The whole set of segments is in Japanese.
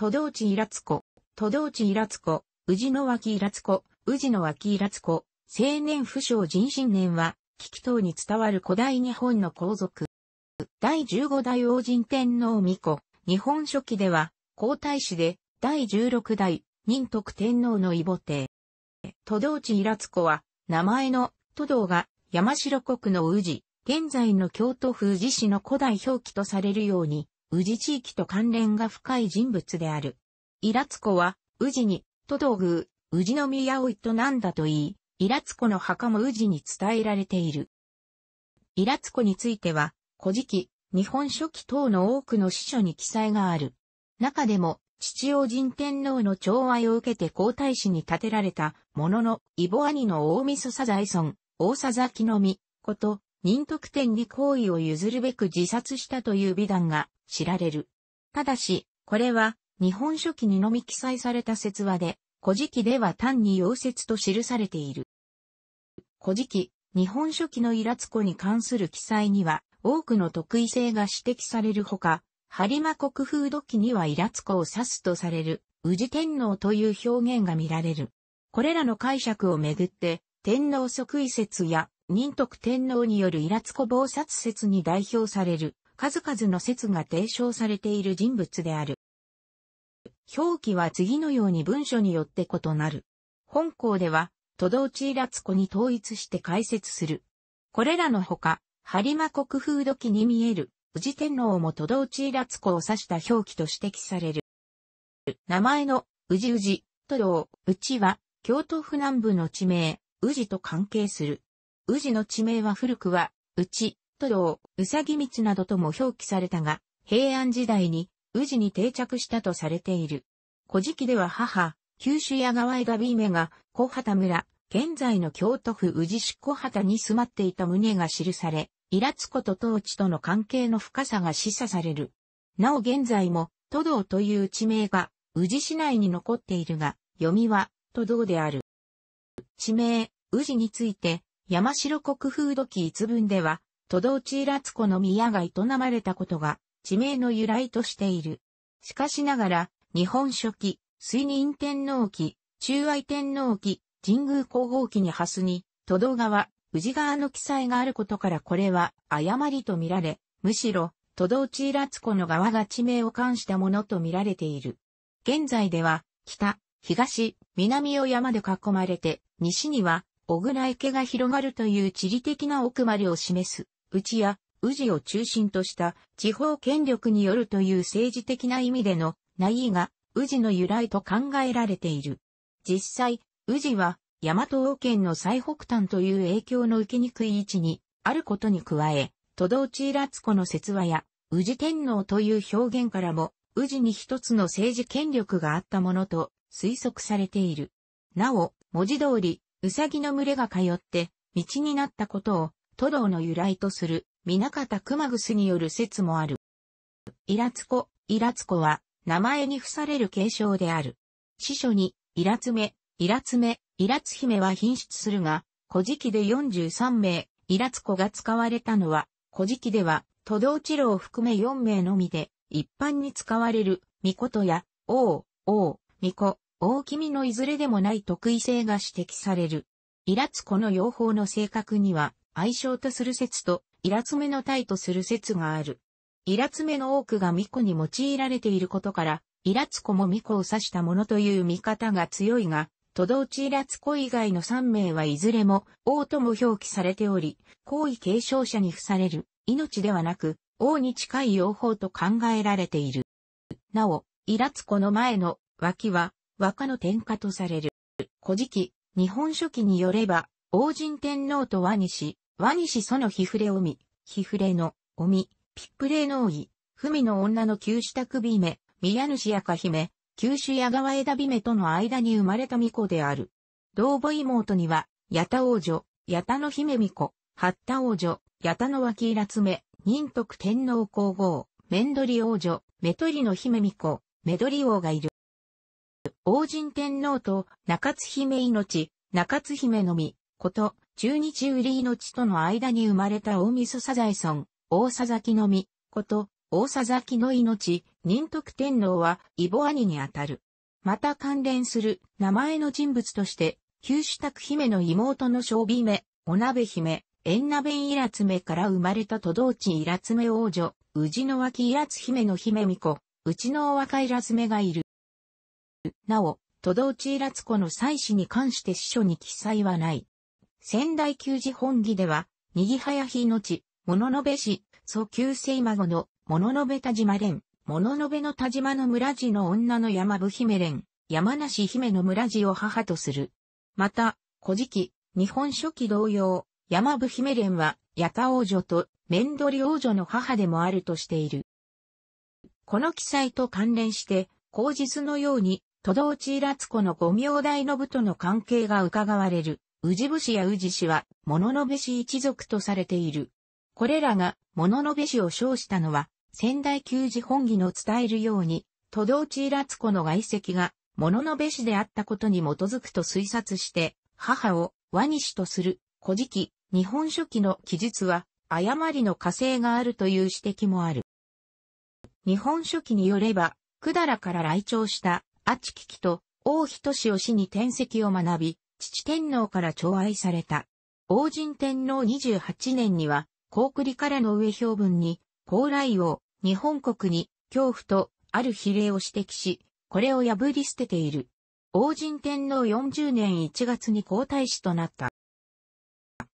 都道地イラツコ、都道地イラツコ、宇治の脇イラツコ、宇治の脇イラツコ、青年不詳人心年は、危機等に伝わる古代日本の皇族。第15代王神天皇御子、日本初期では、皇太子で、第16代、仁徳天皇の異母帝。都道地イラツコは、名前の都道が山城国の宇治、現在の京都府宇治市の古代表記とされるように宇治地域と関連が深い人物である。イラツコは、宇治に、都道宮、宇治宮を営んだと言い、イラツコの墓も宇治に伝えられている。イラツコについては、古事記、日本書紀等の多くの司書に記載がある。中でも、父王神天皇の寵愛を受けて皇太子に建てられた、ものの、イボ兄の大味噌サザエ大佐崎の実、こと、仁徳天に行為を譲るべく自殺したという美談が知られる。ただし、これは日本書紀にのみ記載された説話で、古事記では単に溶接と記されている。古事記、日本書紀のイラツコに関する記載には、多くの特異性が指摘されるほか、播磨国風土記にはイラツコを指すとされる、宇治天皇という表現が見られる。これらの解釈をめぐって、天皇即位説や仁徳天皇によるイラツコ謀殺説に代表される、数々の説が提唱されている人物である。表記は次のように文書によって異なる。本校では、都道地イラツコに統一して解説する。これらのほか、播磨国風土記に見える、宇治天皇も都道地イラツコを指した表記と指摘される。名前の、宇治宇治、都道、宇治は、京都府南部の地名、宇治と関係する。宇治の地名は古くは、内、都道、うさぎ道などとも表記されたが、平安時代に宇治に定着したとされている。古事記では母、九州屋川枝美梅が小畑村、現在の京都府宇治市小畑に住まっていた胸が記され、イラツ子と当地との関係の深さが示唆される。なお現在も、都道という地名が宇治市内に残っているが、読みは都道である。地名、宇治について、山城国風土記一文では、都道地らつ子の宮が営まれたことが、地名の由来としている。しかしながら、日本初期、水人天皇記、中愛天皇記、神宮皇后記に蓮に、都道川、宇治川の記載があることからこれは誤りとみられ、むしろ、都道地らつ子の側が地名を冠したものとみられている。現在では、北、東、南を山で囲まれて、西には小倉池が広がるという地理的な奥までを示す、内や宇治を中心とした地方権力によるという政治的な意味での内意が宇治の由来と考えられている。実際、宇治は大和王権の最北端という影響の受けにくい位置にあることに加え、都道地ラツコの説話や宇治天皇という表現からも宇治に一つの政治権力があったものと推測されている。なお、文字通りうさぎの群れが通って道になったことを都道の由来とする水方熊楠による説もある。イラツコ、イラツコは名前に付される継承である。司書にイラツメ、イラツメ、イラツ姫は品質するが、古事記で43名、イラツコが使われたのは、古事記では都道治郎を含め4名のみで、一般に使われる、巫女や、王、王、巫女、大きみのいずれでもない特異性が指摘される。イラツ子の用法の性格には、愛称とする説と、イラツメの体とする説がある。イラツメの多くが巫女に用いられていることから、イラツ子も巫女を指したものという見方が強いが、都道地イラツ子以外の3名はいずれも、王とも表記されており、皇位継承者に付される、命ではなく、王に近い用法と考えられている。なお、イラツコの前の脇は、和歌の天下とされる。古事記、日本書紀によれば、王神天皇と和西、和西その日触れおみ、日触れの、おみ、ピップレ霊能医、文の女の旧支度美姫、宮主やか姫、九州や川枝姫目との間に生まれた巫女である。同母妹には、八田王女、八田の姫巫女、八田王女、八田の脇らつめ、仁徳天皇皇后、面取り王女、目取りの姫巫女、目取り王がいる。王神天皇と中津姫命、中津姫のみ、こと、中日売り命との間に生まれた大晦サザエソン、大佐崎のみ、こと、大佐崎の命、仁徳天皇は、イボ兄にあたる。また関連する名前の人物として、旧主宅姫の妹の小美目、お鍋姫、縁鍋イラツメから生まれた都道地イラツメ王女、宇治の脇イラツ姫の姫巫女、内の若イラツメがいる。なお、都道地拉つ子の祭祀に関して司書に記載はない。仙台旧寺本義では、右早日のち、物のべ市、蘇旧生孫の、物のべ田島連、物のべの田島の村地の女の山部姫連、山梨姫の村地を母とする。また、古事記、日本書紀同様、山部姫連は、八田王女と、面取り王女の母でもあるとしている。この記載と関連して、口実のように、都道地ラつ子の五名大信との関係が伺われる、宇治部氏や宇治氏は、物の部氏一族とされている。これらが、物の部氏を称したのは、仙台旧寺本義の伝えるように、都道地ラつ子の外籍が、物の部氏であったことに基づくと推察して、母を和にしとする、古事記、日本書紀の記述は、誤りの火星があるという指摘もある。日本書紀によれば、百済から来庁したチキキと王人氏を死に転籍を学び、父天皇から寵愛された。王神天皇28年には、高栗からの上評文に、高麗王、日本国に、恐怖と、ある比例を指摘し、これを破り捨てている。王神天皇40年1月に皇太子となった。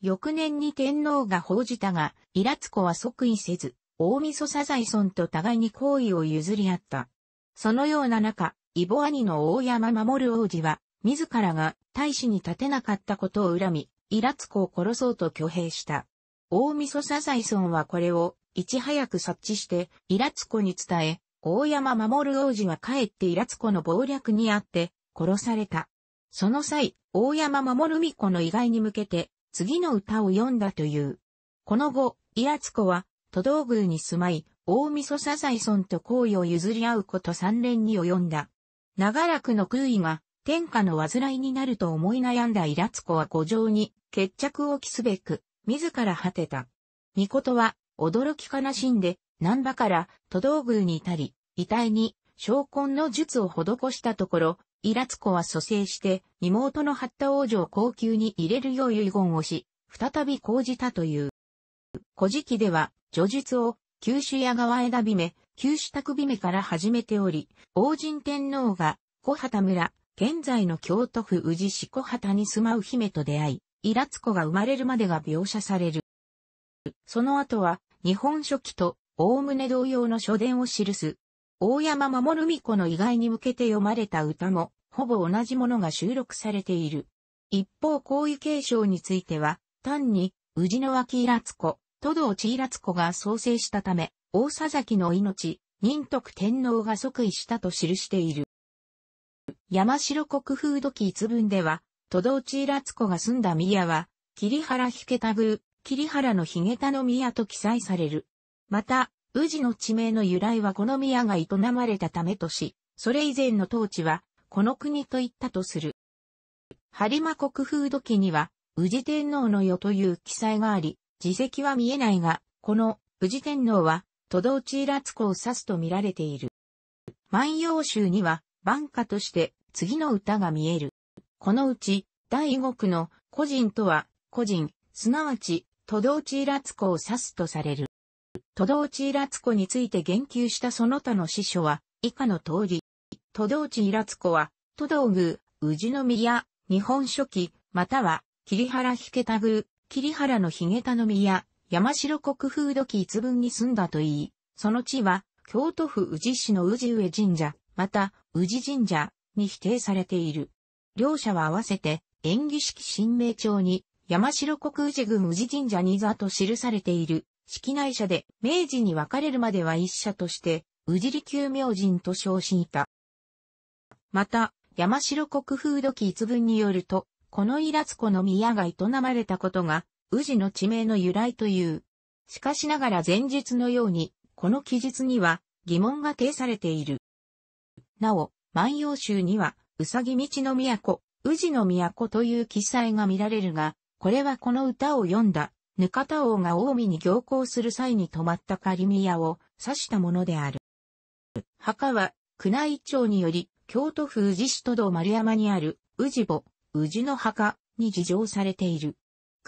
翌年に天皇が報じたが、イラツコは即位せず、大味噌サザエソンと互いに好意を譲り合った。そのような中、イボ兄の大山守王子は、自らが大使に立てなかったことを恨み、イラツコを殺そうと挙兵した。大味噌サザイソンはこれを、いち早く察知して、イラツコに伝え、大山守王子は帰ってイラツコの謀略にあって、殺された。その際、大山守美子の意外に向けて、次の歌を読んだという。この後、イラツコは、都道宮に住まい、大味噌サザイソンと行為を譲り合うこと三連に及んだ。長らくの空位が天下の患いになると思い悩んだイラツコは古城に決着を期すべく、自ら果てた。ミコトは驚き悲しんで、難波から都道宮に至り、遺体に昇魂の術を施したところ、イラツコは蘇生して妹の八田王女を高級に入れるよう遺言をし、再び講じたという。古事記では、叙述を九州屋川枝姫、旧支度姫から始めており、王神天皇が小畑村、現在の京都府宇治市小畑に住まう姫と出会い、イラツ子が生まれるまでが描写される。その後は、日本書紀と、むね同様の書伝を記す。大山守美子の意外に向けて読まれた歌も、ほぼ同じものが収録されている。一方、皇位継承については、単に、宇治の脇イラツ子、都道地イラツ子が創生したため、大佐崎の命、仁徳天皇が即位したと記している。山城国風土記一文では、都道地らつ子が住んだ宮は、桐原ひけた宮、桐原のひげたの宮と記載される。また、宇治の地名の由来はこの宮が営まれたためとし、それ以前の統治は、この国と言ったとする。播磨国風土記には、宇治天皇の世という記載があり、自責は見えないが、この宇治天皇は、都道地らつ子を指すと見られている。万葉集には、万歌として次の歌が見える。このうち、第五句の個人とは、個人、すなわち、都道地らつ子を指すとされる。都道地らつ子について言及したその他の司書は、以下の通り。都道地らつ子は、都道宮、宇治宮、日本書紀、または、桐原引た宮、桐原のひげたの宮、山城国風土器一文に住んだといい、その地は、京都府宇治市の宇治上神社、また、宇治神社に否定されている。両者は合わせて、演技式新名帳に、山城国宇治郡宇治神社に座と記されている、式内社で、明治に分かれるまでは一社として、宇治利休明神と称しいた。また、山城国風土器一文によると、このイラツコの宮が営まれたことが、宇治の地名の由来という。しかしながら前述のように、この記述には疑問が呈されている。なお、万葉集には、うさぎ道の都、宇治の都という記載が見られるが、これはこの歌を読んだ、ぬかた王が近江に行行する際に泊まったカリミヤを指したものである。墓は、宮内庁により、京都府宇治市都道丸山にある、宇治母、宇治の墓に事情されている。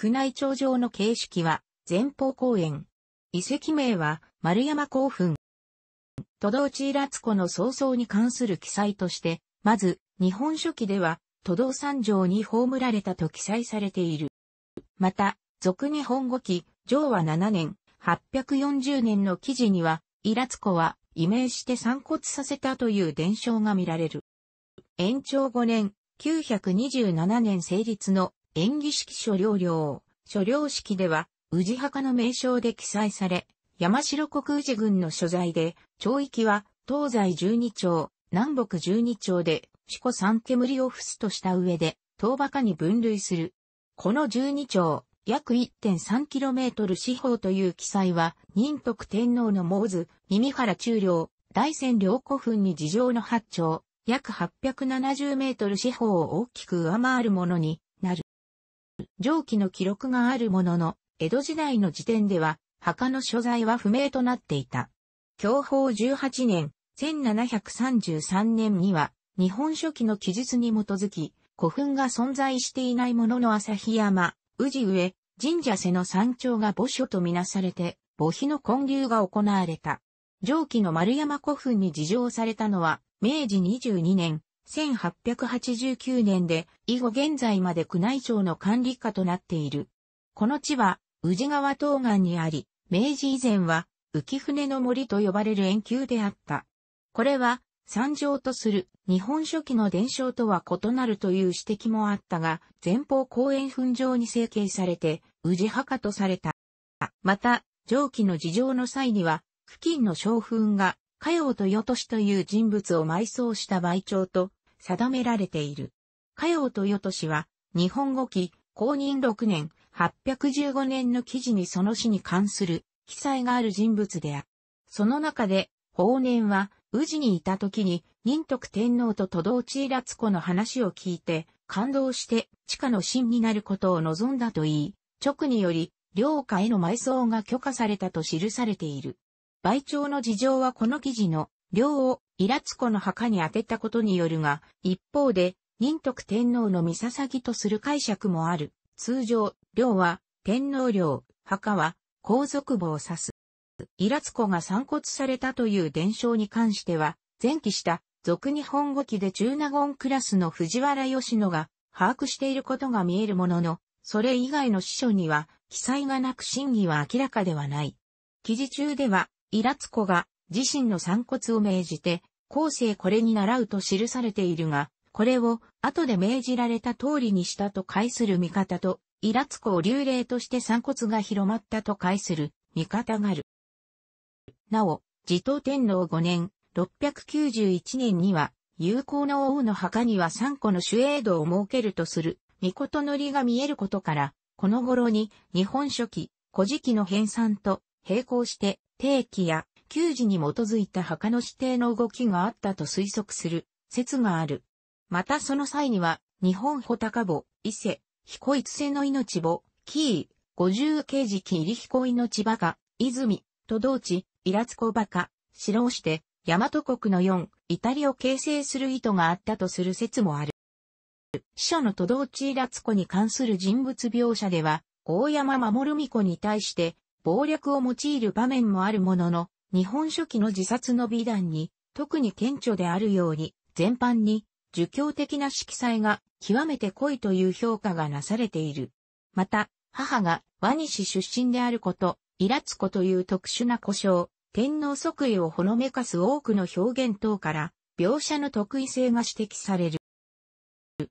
宮内庁上の形式は、前方公園。遺跡名は、丸山興奮。都道地ラツ子の早々に関する記載として、まず、日本書紀では、都道三条に葬られたと記載されている。また、俗日本語記、上和7年、840年の記事には、イラツ子は、移名して散骨させたという伝承が見られる。延長5年、927年成立の演技式所領領、所領式では、宇治墓の名称で記載され、山城国宇治軍の所在で、町域は、東西十二町、南北十二町で、四股三煙を付すとした上で、東馬鹿に分類する。この十二町、約 1.3km 四方という記載は、仁徳天皇の盲図、耳原中領、大仙領古墳に地上の八町、約870メートル四方を大きく上回るものに、上記の記録があるものの、江戸時代の時点では、墓の所在は不明となっていた。享保18年、1733年には、日本書紀の記述に基づき、古墳が存在していないものの旭山、宇治上、神社瀬の山頂が墓所とみなされて、墓碑の建立が行われた。上記の丸山古墳に事情されたのは、明治22年、1889年で以後現在まで宮内庁の管理下となっている。この地は宇治川東岸にあり、明治以前は浮舟の森と呼ばれる円丘であった。これは山上とする日本初期の伝承とは異なるという指摘もあったが、前方公園墳場に成形されて、宇治墓とされた。また、上記の事情の際には、付近の将墳が、加用豊俊という人物を埋葬した売長と、定められている。加用豊俊は、日本語記、公認6年、815年の記事にその死に関する記載がある人物である。その中で、法年は、宇治にいた時に、仁徳天皇と都道地立子の話を聞いて、感動して、地下の神になることを望んだと言い、直により、領下への埋葬が許可されたと記されている。売長の事情はこの記事の領をイラツコの墓に当てたことによるが、一方で、仁徳天皇の御捧とする解釈もある。通常、領は、天皇領、墓は、皇族母を指す。イラツコが散骨されたという伝承に関しては、前期した、俗日本語記で中納言クラスの藤原義野が、把握していることが見えるものの、それ以外の司書には、記載がなく真偽は明らかではない。記事中では、イラツコが自身の散骨を命じて、後世これに習うと記されているが、これを後で命じられた通りにしたと解する見方と、イラツコを流霊として散骨が広まったと解する見方がある。なお、自統天皇5年、691年には、有効な王の墓には3個の守衛道を設けるとする、御事のりが見えることから、この頃に日本書紀、古事記の編纂と並行して、定期や旧時に基づいた墓の指定の動きがあったと推測する説がある。またその際には、日本穂高墓、伊勢、彦一世の命墓、キー、五十刑事紀入彦命墓が、泉、都道地、イラツコ墓か、指導して、大和国の四、イタリを形成する意図があったとする説もある。死者の都道地イラツコに関する人物描写では、大山守美子に対して、暴略を用いる場面もあるものの、日本書紀の自殺の美談に、特に顕著であるように、全般に、儒教的な色彩が極めて濃いという評価がなされている。また、母が和西出身であること、イラツコという特殊な故障、天皇即位をほのめかす多くの表現等から、描写の特異性が指摘される。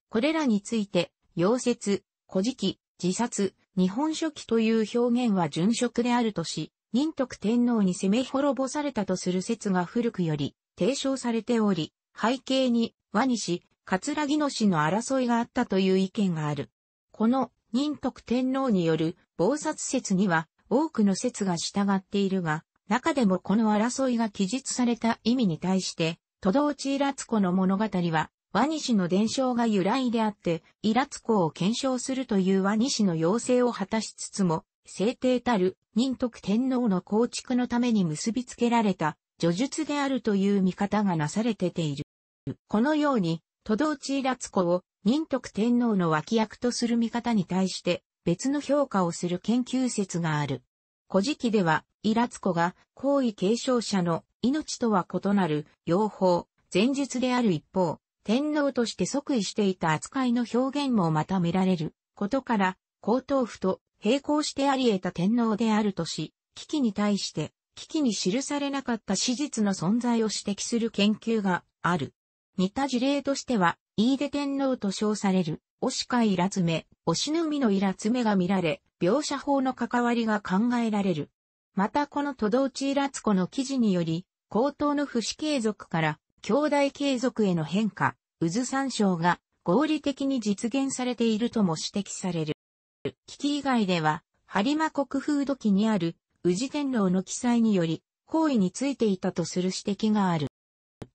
これらについて、溶接、古事記、自殺、日本書紀という表現は殉職であるとし、仁徳天皇に攻め滅ぼされたとする説が古くより提唱されており、背景に和西、桂木の氏の争いがあったという意見がある。この仁徳天皇による謀殺説には多くの説が従っているが、中でもこの争いが記述された意味に対して、都道地イラツコの物語は、和西の伝承が由来であって、イラツコを検証するという和西の要請を果たしつつも、聖帝たる仁徳天皇の構築のために結びつけられた叙述であるという見方がなされてている。このように、都道地位立子を仁徳天皇の脇役とする見方に対して別の評価をする研究説がある。古事記では、イラ子が皇位継承者の命とは異なる養法、前述である一方、天皇として即位していた扱いの表現もまた見られることから、皇統府と並行してあり得た天皇であるとし、危機に対して、危機に記されなかった史実の存在を指摘する研究がある。似た事例としては、飯出天皇と称される、押いらつめ、お押ぬみのいらつめが見られ、描写法の関わりが考えられる。またこの都道地いらつ子の記事により、高等の不死継続から、兄弟継続への変化、渦参照が合理的に実現されているとも指摘される。危機以外では、播磨国風土記にある宇治天皇の記載により、行為についていたとする指摘がある。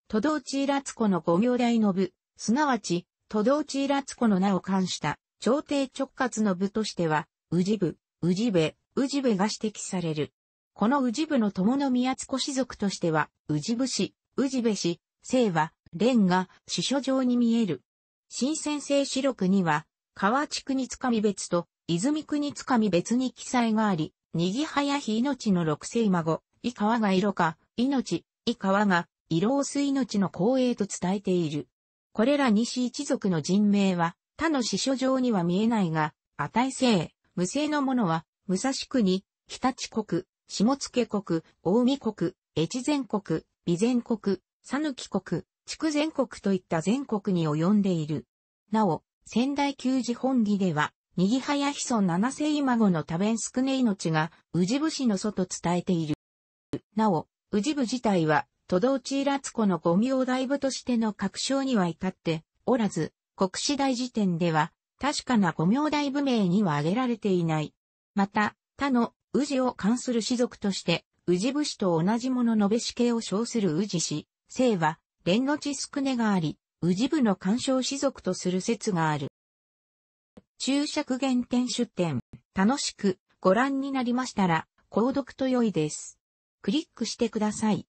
都道地伊津子の五行代の部、すなわち、都道地伊津子の名を冠した朝廷直轄の部としては、宇治部、宇治部、宇治部が指摘される。この宇治部の友宮津子氏族としては、宇治部氏、宇治部氏、姓は、蓮が、司書状に見える。新先生四録には、川地区につかみ別と、泉国つかみ別に記載があり、にぎはやひ命の六世孫、いかわが色か、命、いかわが、色をす命の光栄と伝えている。これら西一族の人名は、他の司書上には見えないが、値性、無性のものは、武蔵国、日立国、下野国、大見国、越前国、備前国、佐き国、筑前国といった全国に及んでいる。なお、仙台旧寺本義では、右林孫七世今後の多弁少ね命が、宇治部士の祖と伝えている。なお、宇治部自体は、都道地らつ子の五名大部としての確証には至っておらず、国史大辞典では、確かな五名大部名には挙げられていない。また、他の宇治を関する士族として、宇治武士と同じもののべし系を称する宇治氏、姓は、連の地宿根があり、宇治部の干渉士族とする説がある。注釈原点出展。楽しくご覧になりましたら、購読と良いです。クリックしてください。